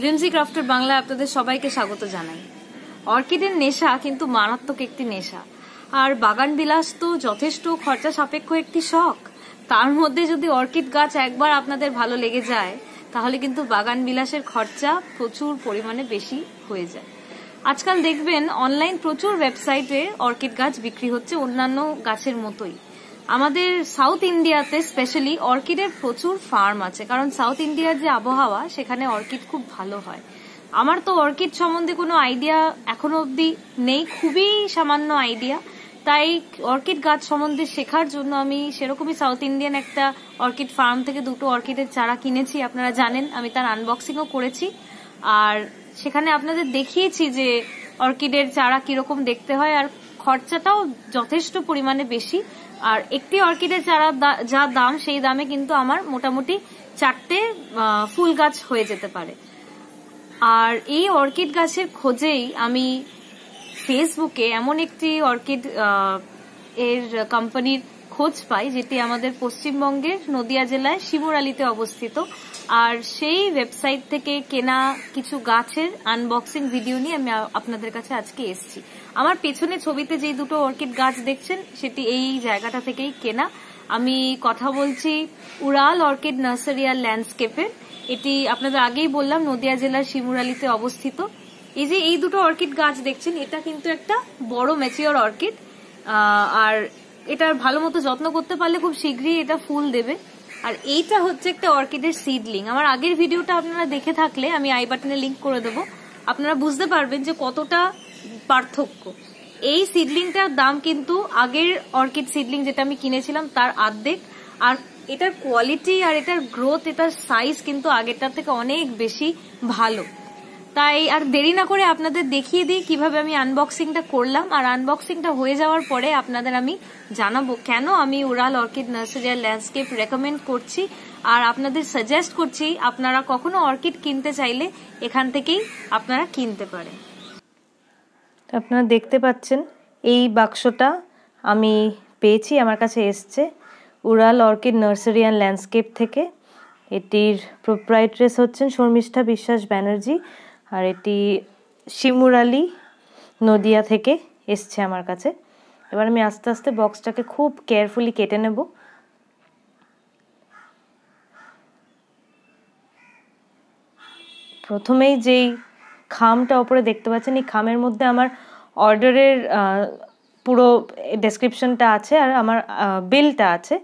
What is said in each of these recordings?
ড্রিমসি ক্রাফটের বাংলায় আপনাদের সবাইকে স্বাগত জানাই অর্কিডের নেশা কিন্তু মারাত্মক একটি নেশা আর বাগান বিলাস তো যথেষ্ট খরচা সাপেক্ষ একটি শখ তার মধ্যে যদি অর্কিড গাছ একবার আপনাদের ভালো লেগে যায় তাহলে কিন্তু বাগান বিলাসের খরচা প্রচুর পরিমাণে বেশি হয়ে যায় আজকাল দেখবেন অনলাইন প্রচুর ওয়েবসাইটে অর্কিড গাছ বিক্রি হচ্ছে অন্যান্য গাছের মতোই আমাদের সাউথ ইন্ডিয়াতে স্পেশালি অর্কিডের প্রচুর ফার্ম আছে কারণ সাউথ ইন্ডিয়ার যে আবহাওয়া সেখানে অর্কিড খুব ভালো হয় আমার তো অর্কিড সম্বন্ধে কোনো আইডিয়া এখনো অবধি নেই খুবই সামান্য আইডিয়া তাই অর্কিড গাছ সম্বন্ধে শেখার জন্য আমি সেরকমই সাউথ ইন্ডিয়ান একটা অর্কিড ফার্ম থেকে দুটো অর্কিডের চারা কিনেছি আপনারা জানেন আমি তার আনবক্সিংও করেছি আর সেখানে আপনাদের দেখিয়েছি যে অর্কিডের চারা কিরকম দেখতে হয় আর খরচাটাও যথেষ্ট পরিমাণে বেশি আর একটি অর্কিডের চারা যা দাম সেই দামে কিন্তু আমার মোটামুটি চারটে ফুল গাছ হয়ে যেতে পারে আর এই অর্কিড গাছের খোঁজেই আমি ফেসবুকে এমন একটি অর্কিড এর কোম্পানির খোঁজ পাই যেটি আমাদের পশ্চিমবঙ্গের নদিয়া জেলায় শিবরালিতে অবস্থিত আর সেই ওয়েবসাইট থেকে কেনা কিছু গাছের আনবক্সিং ভিডিও নিয়ে আমি আপনাদের কাছে আজকে এসছি আমার পেছনে ছবিতে যে দুটো অর্কিড গাছ দেখছেন সেটি এই জায়গাটা থেকেই কেনা আমি কথা বলছি উড়াল অর্কিড নার্সারি আর ল্যান্ডস্কেপের এটি আপনাদের আগেই বললাম নদিয়া জেলার শিমুরালিতে অবস্থিত এই যে এই দুটো অর্কিড গাছ দেখছেন এটা কিন্তু একটা বড় ম্যাচিওর অর্কিড আর এটার ভালো মতো যত্ন করতে পারলে খুব শীঘ্রই এটা ফুল দেবে আর এইটা হচ্ছে একটা অর্কিডের সিডলিং আমার আগের ভিডিওটা আপনারা দেখে থাকলে আমি আই বাটনে লিঙ্ক করে দেব আপনারা বুঝতে পারবেন যে কতটা পার্থক্য এই সিডলিংটার দাম কিন্তু আগের অর্কিড সিডলিং যেটা আমি কিনেছিলাম তার আর্ধেক আর এটার কোয়ালিটি আর এটার গ্রোথ এটার সাইজ কিন্তু আগেরটার থেকে অনেক বেশি ভালো তাই আর দেরি না করে আপনাদের দেখিয়ে দিই কিভাবে আমি আনবক্সিংটা করলাম আর আনবক্সিংটা হয়ে যাওয়ার পরে আপনাদের আমি জানাবো কেন আমি উড়াল অর্কিড নার্সারি আর ল্যান্ডস্কেপ রেকমেন্ড করছি আর আপনাদের সাজেস্ট করছি আপনারা কখনো অর্কিড কিনতে চাইলে এখান থেকেই আপনারা কিনতে পারেন আপনারা দেখতে পাচ্ছেন এই বাক্সটা আমি পেয়েছি আমার কাছে এসছে উড়াল অর্কিড নার্সারি অ্যান্ড ল্যান্ডস্কেপ থেকে এটির প্রোপ্রাইট্রেস হচ্ছেন শর্মিষ্ঠা বিশ্বাস ব্যানার্জি আর এটি শিমুর আলী নদিয়া থেকে এসছে আমার কাছে এবার আমি আস্তে আস্তে বক্সটাকে খুব কেয়ারফুলি কেটে নেব প্রথমেই যেই খামটা ওপরে দেখতে পাচ্ছেন এই খামের মধ্যে আমার অর্ডারের পুরো ডেসক্রিপশনটা আছে আর আমার বিলটা আছে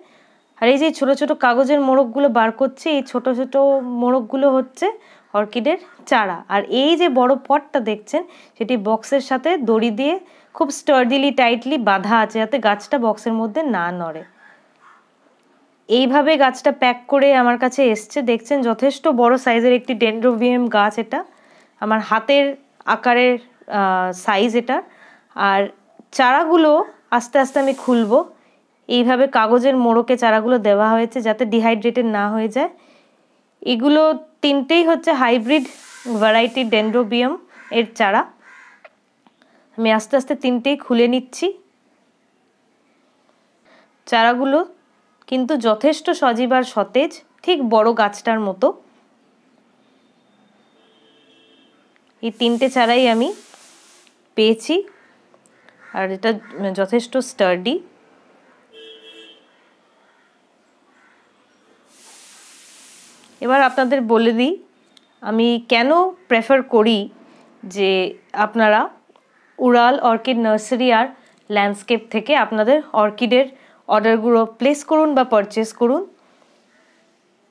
আর এই যে ছোট ছোট কাগজের মোড়কগুলো বার করছে এই ছোটো ছোটো মোড়কগুলো হচ্ছে অর্কিডের চারা আর এই যে বড় পটটা দেখছেন সেটি বক্সের সাথে দড়ি দিয়ে খুব স্টার্ডিলি টাইটলি বাঁধা আছে যাতে গাছটা বক্সের মধ্যে না নড়ে এইভাবে গাছটা প্যাক করে আমার কাছে এসছে দেখছেন যথেষ্ট বড় সাইজের একটি ডেন্ড্রোভিয়াম গাছ এটা আমার হাতের আকারের সাইজ এটা আর চারাগুলো আস্তে আস্তে আমি খুলবো এইভাবে কাগজের মোড়কে চারাগুলো দেওয়া হয়েছে যাতে ডিহাইড্রেটেড না হয়ে যায় এগুলো তিনটেই হচ্ছে হাইব্রিড ভ্যারাইটি ডেন্ড্রোবিয়াম এর চারা আমি আস্তে আস্তে তিনটেই খুলে নিচ্ছি চারাগুলো কিন্তু যথেষ্ট সজীব আর সতেজ ঠিক বড় গাছটার মতো এই তিনটে চারাই আমি পেয়েছি আর এটা যথেষ্ট স্টার্ডি এবার আপনাদের বলে দিই আমি কেন প্রেফার করি যে আপনারা উড়াল অর্কিড নার্সারি আর ল্যান্ডস্কেপ থেকে আপনাদের অর্কিডের অর্ডারগুলো প্লেস করুন বা পারচেস করুন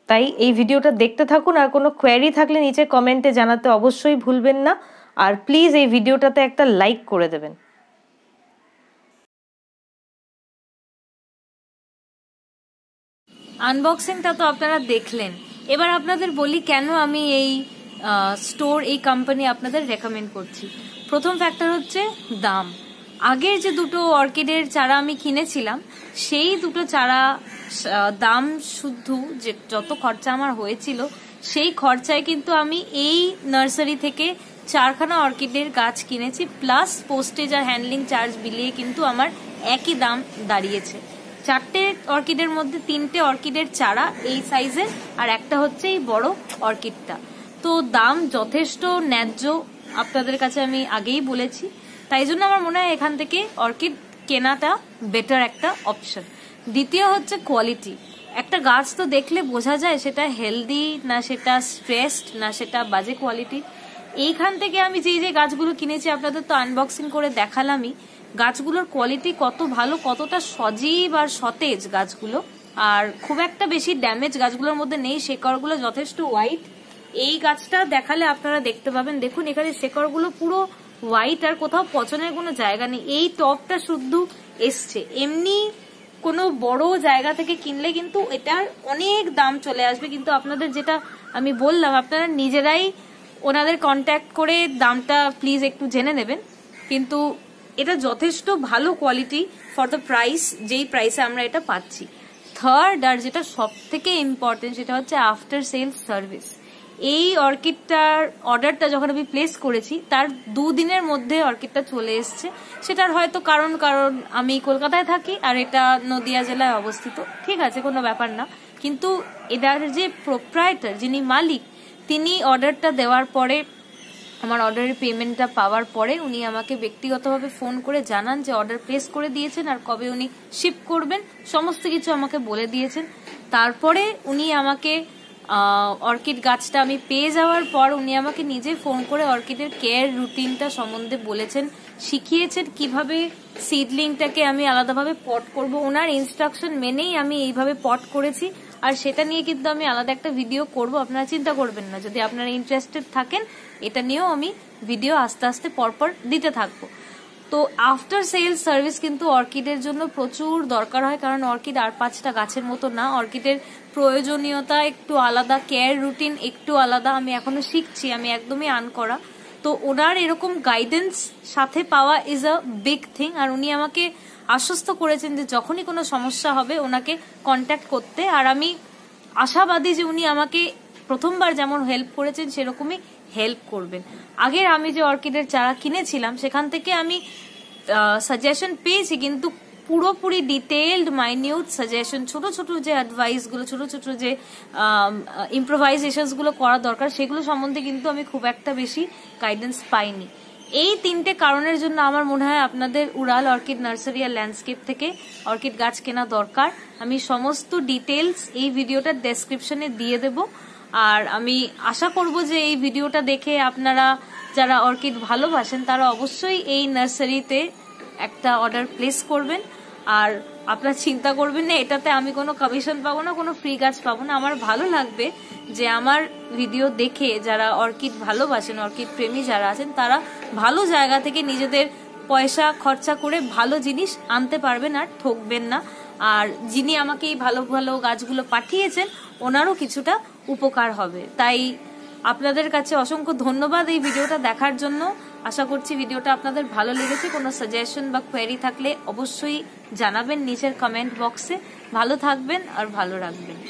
তাই এই ভিডিওটা দেখতে থাকুন আর কোনো কোয়ারি থাকলে নিচে কমেন্টে জানাতে অবশ্যই ভুলবেন না আর প্লিজ এই ভিডিওটাতে একটা লাইক করে দেবেন আনবক্সিংটা তো আপনারা দেখলেন এবার আপনাদের বলি কেন আমি এই স্টোর এই কোম্পানি আপনাদের রেকমেন্ড করছি প্রথম ফ্যাক্টর হচ্ছে দাম আগের যে দুটো অর্কিডের চারা আমি কিনেছিলাম সেই দুটো চারা দাম শুদ্ধ যে যত খরচা আমার হয়েছিল সেই খরচায় কিন্তু আমি এই নার্সারি থেকে চারখানা অর্কিডের গাছ কিনেছি প্লাস পোস্টেজ আর হ্যান্ডলিং চার্জ বিলিয়ে কিন্তু আমার একই দাম দাঁড়িয়েছে চারটে অর্কিডের মধ্যে তিনটে অর্কিডের চারা এই সাইজের আর একটা হচ্ছে এই বড় অর্কিডটা তো দাম যথেষ্ট ন্যায্য আপনাদের কাছে আমি আগেই বলেছি তাই জন্য আমার মনে হয় এখান থেকে অর্কিড কেনাটা বেটার একটা অপশন দ্বিতীয় হচ্ছে কোয়ালিটি একটা গাছ তো দেখলে বোঝা যায় সেটা হেলদি না সেটা স্ট্রেসড না সেটা বাজে কোয়ালিটি এইখান থেকে আমি যে যে গাছগুলো কিনেছি আপনাদের তো আনবক্সিং করে দেখালামই গাছগুলোর কোয়ালিটি কত ভালো কতটা সজীব আর সতেজ গাছগুলো আর খুব একটা বেশি ড্যামেজ গাছগুলোর মধ্যে নেই শেকড়গুলো যথেষ্ট হোয়াইট এই গাছটা দেখালে আপনারা দেখতে পাবেন দেখুন এখানে শেকড়গুলো পুরো হোয়াইট আর কোথাও পচনের কোনো জায়গা নেই এই টপটা শুদ্ধ এসছে এমনি কোনো বড় জায়গা থেকে কিনলে কিন্তু এটার অনেক দাম চলে আসবে কিন্তু আপনাদের যেটা আমি বললাম আপনারা নিজেরাই ওনাদের কন্ট্যাক্ট করে দামটা প্লিজ একটু জেনে নেবেন কিন্তু এটা যথেষ্ট ভালো কোয়ালিটি ফর দ্য প্রাইস যেই প্রাইসে আমরা এটা পাচ্ছি থার্ড আর যেটা সব থেকে ইম্পর্টেন্ট সেটা হচ্ছে আফটার সেল সার্ভিস এই অর্কিডটার অর্ডারটা যখন আমি প্লেস করেছি তার দুদিনের মধ্যে অর্কিডটা চলে এসছে সেটার হয়তো কারণ কারণ আমি কলকাতায় থাকি আর এটা নদিয়া জেলায় অবস্থিত ঠিক আছে কোনো ব্যাপার না কিন্তু এটার যে প্রোপ্রাইটার যিনি মালিক তিনি অর্ডারটা দেওয়ার পরে আমার অর্ডারের পেমেন্টটা পাওয়ার পরে উনি আমাকে ব্যক্তিগতভাবে ফোন করে জানান যে অর্ডার প্লেস করে দিয়েছেন আর কবে উনি শিপ করবেন সমস্ত কিছু আমাকে বলে দিয়েছেন তারপরে উনি আমাকে অর্কিড গাছটা আমি পেয়ে যাওয়ার পর উনি আমাকে নিজে ফোন করে অর্কিডের কেয়ার রুটিনটা সম্বন্ধে বলেছেন শিখিয়েছেন কিভাবে সিডলিংটাকে আমি আলাদাভাবে পট করব ওনার ইনস্ট্রাকশন মেনেই আমি এইভাবে পট করেছি আর সেটা নিয়ে কিন্তু আমি আলাদা একটা ভিডিও করব আপনারা চিন্তা করবেন না যদি আপনারা ইন্টারেস্টেড থাকেন এটা নিয়েও আমি ভিডিও আস্তে আস্তে পরপর দিতে থাকবো তো আফটার সেল সার্ভিস কিন্তু অর্কিডের জন্য প্রচুর দরকার হয় কারণ অর্কিড আর পাঁচটা গাছের মতো না অর্কিডের প্রয়োজনীয়তা একটু আলাদা কেয়ার রুটিন একটু আলাদা আমি এখনো শিখছি আমি একদমই আন করা তো ওনার এরকম গাইডেন্স সাথে পাওয়া ইজ আ বিগ থিং আর উনি আমাকে আশ্বস্ত করেছেন যে যখনই কোনো সমস্যা হবে ওনাকে কন্ট্যাক্ট করতে আর আমি আশাবাদী যে উনি আমাকে প্রথমবার যেমন হেল্প করেছেন সেরকমই হেল্প করবেন আগের আমি যে অর্কিডের চারা কিনেছিলাম সেখান থেকে আমি সাজেশন পেয়েছি কিন্তু পুরোপুরি ডিটেলড মাইনিউট সাজেশন ছোট ছোট যে অ্যাডভাইসগুলো ছোট ছোট যে ইম্প্রোভাইজেশনসগুলো করা দরকার সেগুলো সম্বন্ধে কিন্তু আমি খুব একটা বেশি গাইডেন্স পাইনি এই তিনটে কারণের জন্য আমার মনে হয় আপনাদের উড়াল অর্কিড নার্সারি আর ল্যান্ডস্কেপ থেকে অর্কিড গাছ কেনা দরকার আমি সমস্ত ডিটেলস এই ভিডিওটার ডেসক্রিপশনে দিয়ে দেব আর আমি আশা করব যে এই ভিডিওটা দেখে আপনারা যারা অর্কিড ভালোবাসেন তারা অবশ্যই এই নার্সারিতে একটা অর্ডার প্লেস করবেন আর আপনার চিন্তা করবেন না এটাতে আমি কোনো কমিশন পাবো না কোনো ফ্রি গাছ পাবো না আমার ভালো লাগবে যে আমার ভিডিও দেখে যারা অর্কিড ভালোবাসেন অর্কিড প্রেমী যারা আছেন তারা ভালো জায়গা থেকে নিজেদের পয়সা খরচা করে ভালো জিনিস আনতে পারবেন আর ঠকবেন না আর যিনি আমাকে এই ভালো ভালো গাছগুলো পাঠিয়েছেন ওনারও কিছুটা উপকার হবে তাই আপনাদের কাছে অসংখ্য ধন্যবাদ এই ভিডিওটা দেখার জন্য আশা করছি ভিডিওটা আপনাদের ভালো লেগেছে কোনো সাজেশন বা কোয়ারি থাকলে অবশ্যই জানাবেন নিচের কমেন্ট বক্সে ভালো থাকবেন আর ভালো রাখবেন